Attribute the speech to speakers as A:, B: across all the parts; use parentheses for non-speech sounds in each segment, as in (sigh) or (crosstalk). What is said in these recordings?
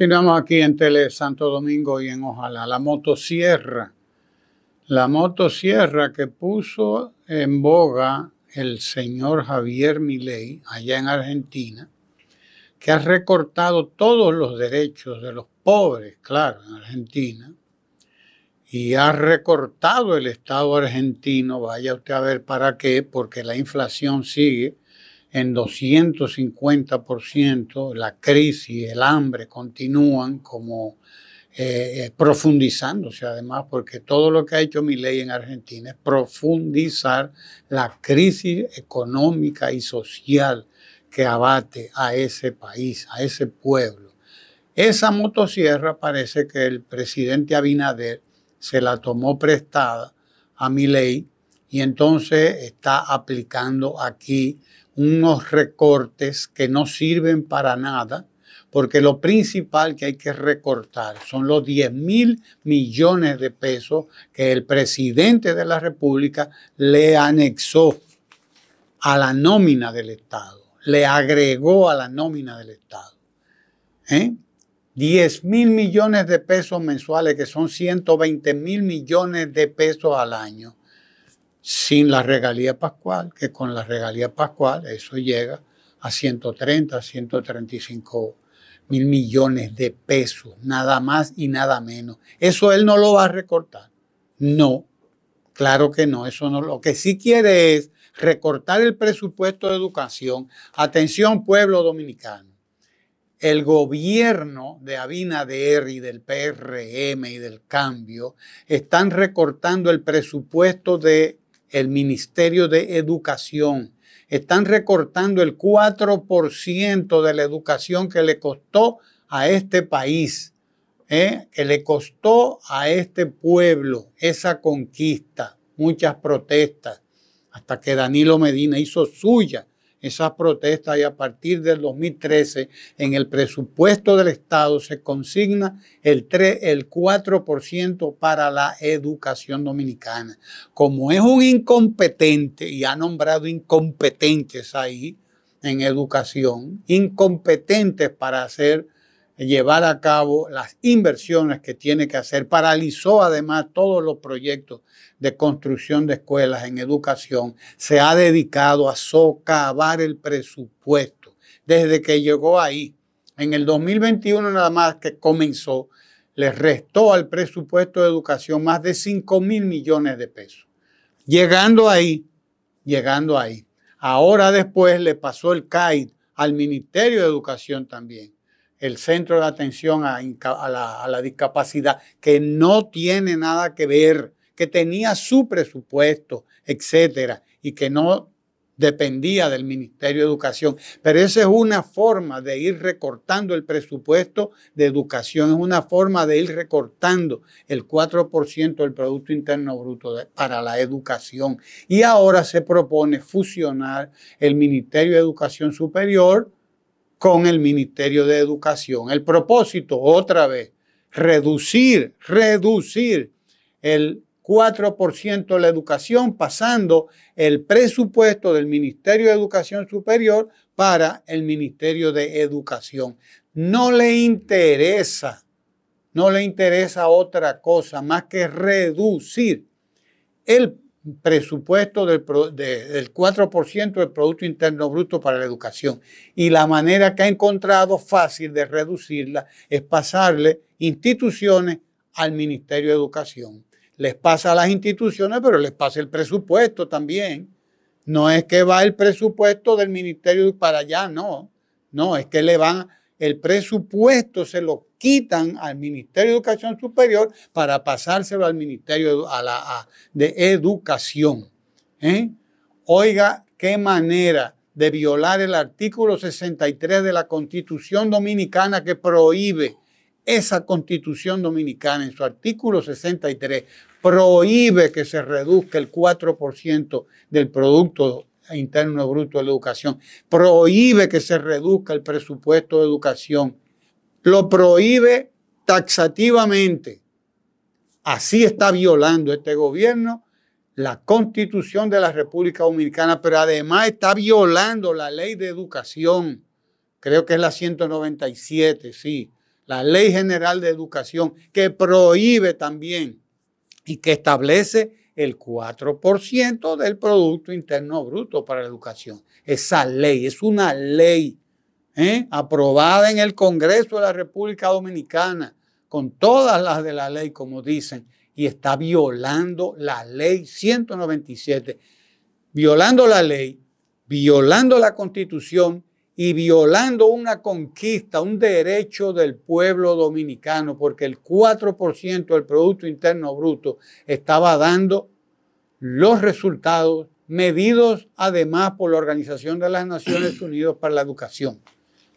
A: Continuamos aquí en Tele Santo Domingo y en Ojalá. La motosierra. La motosierra que puso en boga el señor Javier Milei allá en Argentina, que ha recortado todos los derechos de los pobres, claro, en Argentina, y ha recortado el Estado argentino, vaya usted a ver para qué, porque la inflación sigue en 250%, la crisis, y el hambre continúan como eh, eh, profundizándose además, porque todo lo que ha hecho mi ley en Argentina es profundizar la crisis económica y social que abate a ese país, a ese pueblo. Esa motosierra parece que el presidente Abinader se la tomó prestada a mi ley y entonces está aplicando aquí unos recortes que no sirven para nada, porque lo principal que hay que recortar son los 10 mil millones de pesos que el presidente de la República le anexó a la nómina del Estado, le agregó a la nómina del Estado. 10 ¿eh? mil millones de pesos mensuales, que son 120 mil millones de pesos al año, sin la regalía pascual, que con la regalía pascual eso llega a 130, 135 mil millones de pesos, nada más y nada menos. Eso él no lo va a recortar. No, claro que no, eso no. Lo que sí quiere es recortar el presupuesto de educación. Atención, pueblo dominicano. El gobierno de Abinader y del PRM y del cambio están recortando el presupuesto de el Ministerio de Educación. Están recortando el 4% de la educación que le costó a este país, ¿eh? que le costó a este pueblo esa conquista, muchas protestas, hasta que Danilo Medina hizo suya esas protestas y a partir del 2013 en el presupuesto del Estado se consigna el, 3, el 4% para la educación dominicana. Como es un incompetente y ha nombrado incompetentes ahí en educación, incompetentes para hacer llevar a cabo las inversiones que tiene que hacer. Paralizó además todos los proyectos de construcción de escuelas en educación. Se ha dedicado a socavar el presupuesto desde que llegó ahí. En el 2021 nada más que comenzó, le restó al presupuesto de educación más de 5 mil millones de pesos. Llegando ahí, llegando ahí. Ahora después le pasó el CAID al Ministerio de Educación también el centro de atención a, la, discapacidad, que no tiene nada que ver, que tenía su presupuesto, etcétera, y que no dependía del Ministerio de Educación. Pero esa es una forma de ir recortando el presupuesto de educación, es una forma de ir recortando el 4% del Producto Interno Bruto para la educación. Y ahora se propone fusionar el Ministerio de Educación Superior, con el Ministerio de Educación. El propósito, otra vez, reducir, reducir el 4% de la educación, pasando el presupuesto del Ministerio de Educación Superior para el Ministerio de Educación. No le interesa, no le interesa otra cosa más que reducir el presupuesto del, 4% del Producto Interno Bruto para la educación. Y la manera que ha encontrado fácil de reducirla es pasarle instituciones al Ministerio de Educación. Les pasa a las instituciones, pero les pasa el presupuesto también. No es que va el presupuesto del Ministerio para allá, no. No, es que le van, el presupuesto se lo quitan al Ministerio de Educación Superior para pasárselo al Ministerio de, Educación. ¿eh? Oiga, qué manera de violar el artículo 63 de la Constitución Dominicana que prohíbe esa Constitución Dominicana en su artículo 63 prohíbe que se reduzca el 4% del Producto Interno Bruto de la Educación, prohíbe que se reduzca el presupuesto de educación lo prohíbe taxativamente. Así está violando este gobierno la constitución de la República Dominicana, pero además está violando la ley de educación, creo que es la 197, sí, la ley general de educación, que prohíbe también y que establece el 4% del Producto Interno Bruto para la educación. Esa ley es una ley ¿eh? aprobada en el Congreso de la República Dominicana, con todas las de la ley, como dicen, y está violando la ley 197, violando la ley, violando la constitución y violando una conquista, un derecho del pueblo dominicano, porque el 4% del Producto Interno Bruto estaba dando los resultados medidos además por la Organización de las Naciones Unidas para la Educación.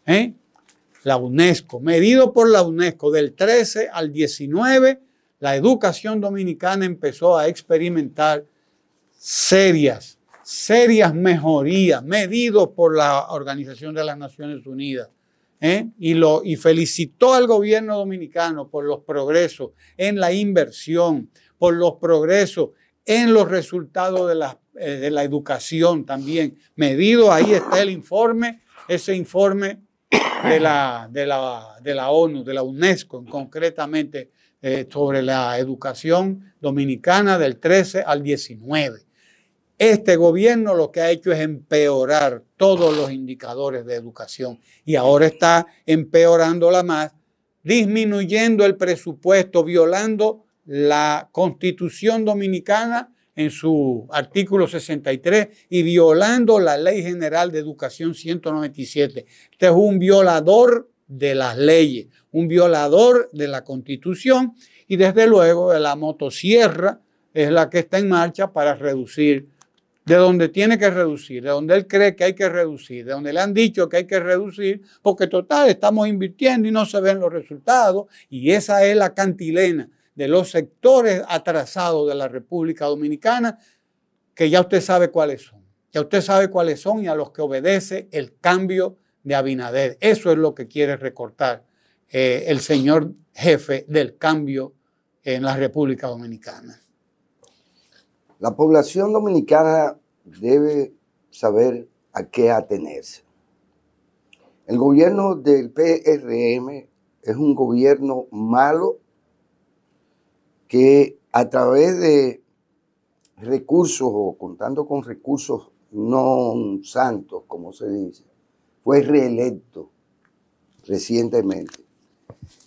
A: ¿Eh? La UNESCO, medido por la UNESCO, del 13 al 19, la educación dominicana empezó a experimentar serias, serias mejorías, medido por la Organización de las Naciones Unidas. ¿eh? Y, lo, felicitó al gobierno dominicano por los progresos en la inversión, por los progresos en los resultados de la, eh, de la educación también. Medido, ahí está el informe, ese informe de la, ONU, de la UNESCO concretamente, eh, sobre la educación dominicana del 13 al 19. Este gobierno lo que ha hecho es empeorar todos los indicadores de educación y ahora está empeorándola más, disminuyendo el presupuesto, violando la constitución dominicana en su artículo 63 y violando la Ley General de Educación 197. Este es un violador de las leyes, un violador de la Constitución y desde luego de la motosierra es la que está en marcha para reducir de donde tiene que reducir, de donde él cree que hay que reducir, de donde le han dicho que hay que reducir, porque total, estamos invirtiendo y no se ven los resultados, y esa es la cantilena de los sectores atrasados de la República Dominicana, que ya usted sabe cuáles son. Ya usted sabe cuáles son y a los que obedece el cambio de Abinader. Eso es lo que quiere recortar eh, el señor jefe del cambio en la República Dominicana.
B: La población dominicana debe saber a qué atenerse. El gobierno del PRM es un gobierno malo que a través de recursos o contando con recursos no santos, como se dice, fue reelecto recientemente.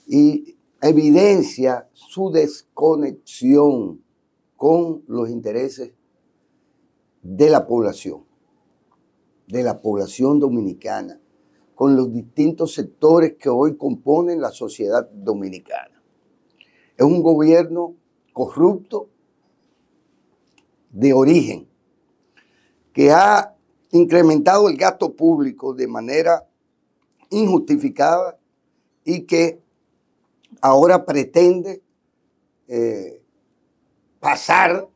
B: Y evidencia su desconexión con los intereses de la población, de la población dominicana, con los distintos sectores que hoy componen la sociedad dominicana. Es un gobierno corrupto de origen que ha incrementado el gasto público de manera injustificada y que ahora pretende eh, pasar,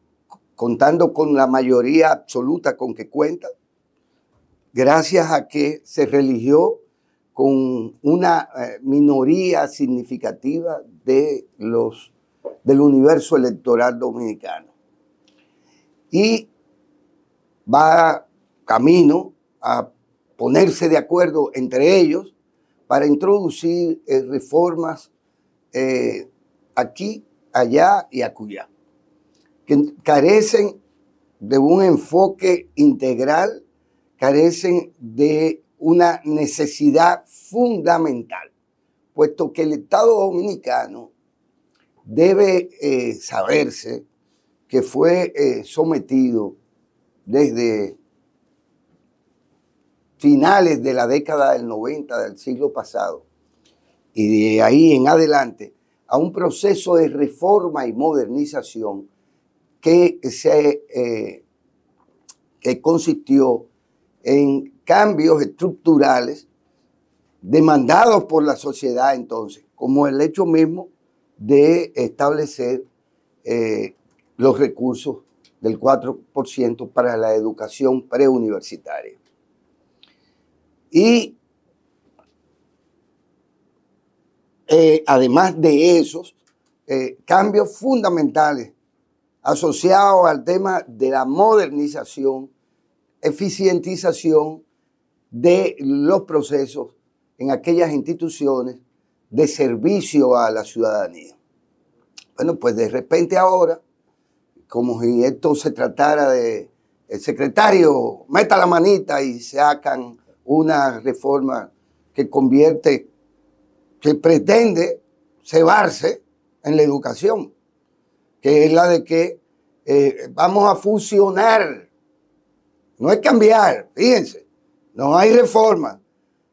B: contando con la mayoría absoluta con que cuenta, gracias a que se religió con una eh, minoría significativa de los, del universo electoral dominicano. Y va camino a ponerse de acuerdo entre ellos para introducir eh, reformas eh, aquí, allá y acullá, que carecen de un enfoque integral, carecen de una necesidad fundamental puesto que el Estado dominicano debe eh, saberse que fue eh, sometido desde finales de la década del 90 del siglo pasado y de ahí en adelante a un proceso de reforma y modernización que, se, eh, que consistió en cambios estructurales demandados por la sociedad entonces, como el hecho mismo de establecer eh, los recursos del 4% para la educación preuniversitaria. Y eh, además de esos, eh, cambios fundamentales asociados al tema de la modernización, eficientización de los procesos en aquellas instituciones de servicio a la ciudadanía. Bueno, pues de repente ahora, como si esto se tratara de el secretario, meta la manita y sacan una reforma que convierte, que pretende cebarse en la educación, que es la de que eh, vamos a fusionar, no es cambiar, fíjense, no hay reforma,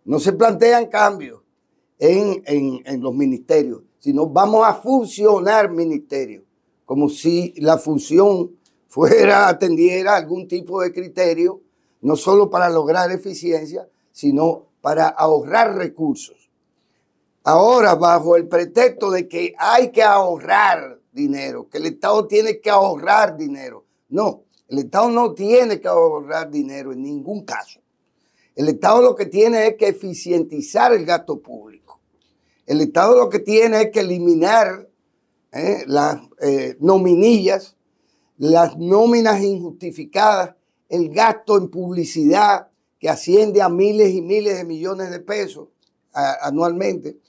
B: no se plantean cambios en, los ministerios, sino vamos a fusionar ministerios, como si la función (laughs) fuera, atendiera algún tipo de criterio, no solo para lograr eficiencia, sino para ahorrar recursos. Ahora, bajo el pretexto de que hay que ahorrar dinero, que el Estado tiene que ahorrar dinero. No, el Estado no tiene que ahorrar dinero en ningún caso. El Estado lo que tiene es que eficientizar el gasto público. El Estado lo que tiene es que eliminar eh, las eh, nominillas, las nóminas injustificadas, el gasto en publicidad que asciende a miles y miles de millones de pesos anualmente,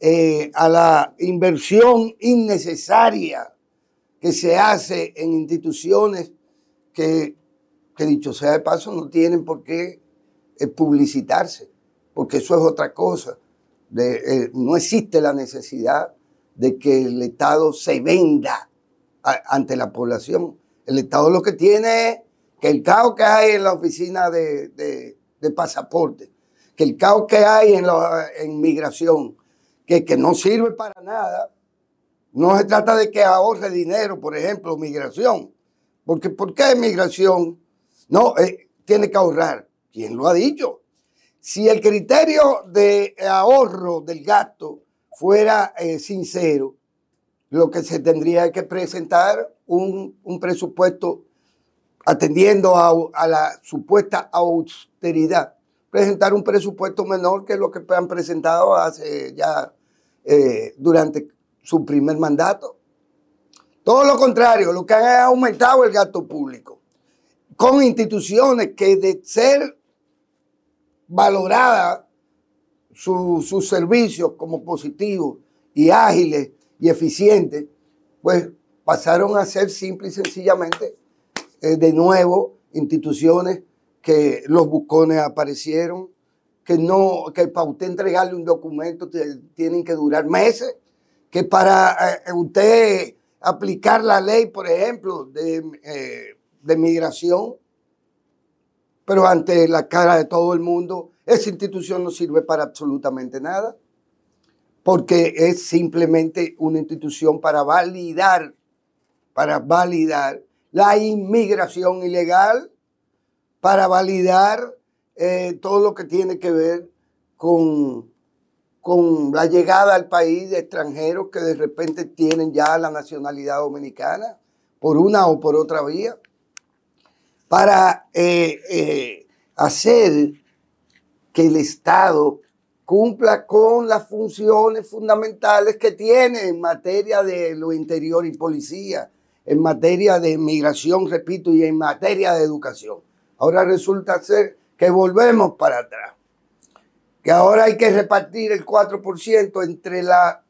B: eh, a la inversión innecesaria que se hace en instituciones que, que dicho sea de paso, no tienen por qué publicitarse, porque eso es otra cosa. Eh, no existe la necesidad de que el Estado se venda ante la población. El Estado lo que tiene es que el caos que hay en la oficina de, pasaporte, que el caos que hay en, la, migración, que, no sirve para nada, no se trata de que ahorre dinero, por ejemplo, migración. Porque ¿por qué migración? No, eh, tiene que ahorrar. ¿Quién lo ha dicho? Si el criterio de ahorro del gasto fuera eh, sincero, lo que se tendría que presentar un, un presupuesto atendiendo a, la supuesta austeridad, presentar un presupuesto menor que lo que han presentado hace ya eh, durante su primer mandato. Todo lo contrario, lo que han aumentado el gasto público, con instituciones que de ser valorada sus servicios como positivos y ágiles y eficientes, pues pasaron a ser simple y sencillamente eh, de nuevo instituciones que los bucones aparecieron, que no, que para usted entregarle un documento tienen que durar meses, que para eh, usted aplicar la ley, por ejemplo, de, eh, de migración, pero ante la cara de todo el mundo, esa institución no sirve para absolutamente nada, porque es simplemente una institución para validar, para validar la inmigración ilegal, para validar eh, todo lo que tiene que ver con, con la llegada al país de extranjeros que de repente tienen ya la nacionalidad dominicana por una o por otra vía para eh, eh, hacer que el Estado cumpla con las funciones fundamentales que tiene en materia de lo interior y policía, en materia de migración, repito, y en materia de educación. Ahora resulta ser que volvemos para atrás, que ahora hay que repartir el 4% entre la,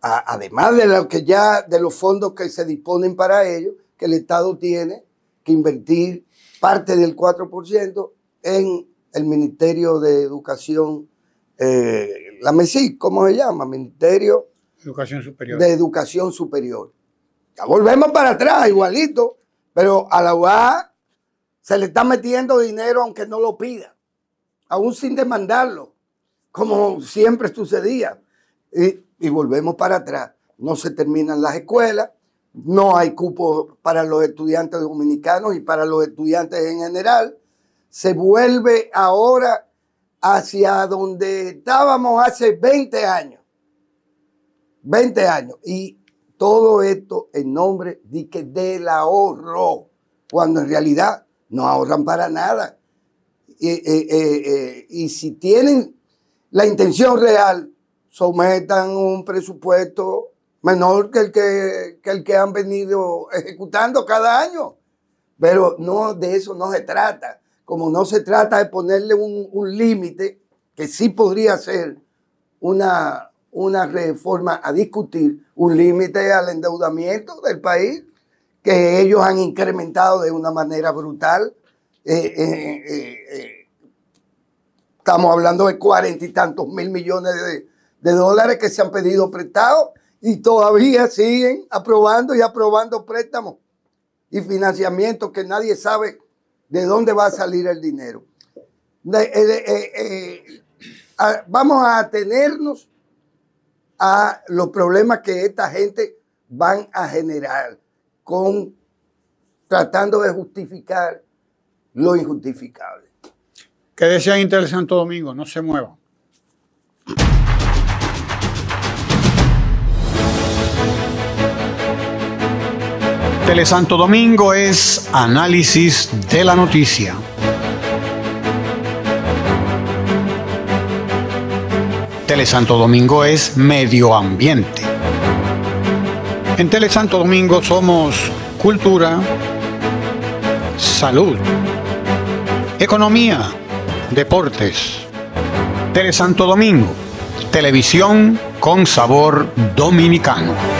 B: además de lo que ya, de los fondos que se disponen para ello, que el Estado tiene invertir parte del 4% en el Ministerio de Educación, eh, la MESIC, ¿cómo se llama? Ministerio
A: Educación Superior. de
B: Educación Superior. Ya volvemos para atrás, igualito, pero a la UA se le está metiendo dinero aunque no lo pida, aún sin demandarlo, como siempre sucedía. y volvemos para atrás. No se terminan las escuelas, no hay cupo para los estudiantes dominicanos y para los estudiantes en general. Se vuelve ahora hacia donde estábamos hace 20 años. 20 años. Y todo esto en nombre de que del ahorro, cuando en realidad no ahorran para nada. Eh, eh, eh, y si tienen la intención real, sometan un presupuesto menor que el que, el que han venido ejecutando cada año. Pero no, de eso no se trata. Como no se trata de ponerle un, límite, que sí podría ser una, una reforma a discutir, un límite al endeudamiento del país, que ellos han incrementado de una manera brutal. Eh, eh, eh, estamos hablando de cuarenta y tantos mil millones de, de dólares que se han pedido prestados y todavía siguen aprobando y aprobando préstamos y financiamiento que nadie sabe de dónde va a salir el dinero. Eh, eh, eh, vamos a atenernos a los problemas que esta gente van a generar con tratando de justificar
A: lo injustificable. Que decía Intel Santo Domingo, no se muevan. Tele Santo Domingo es análisis de la noticia. Tele Santo Domingo es medio ambiente. En Tele Santo Domingo somos cultura, salud, economía, deportes. Tele Santo Domingo, televisión con sabor dominicano.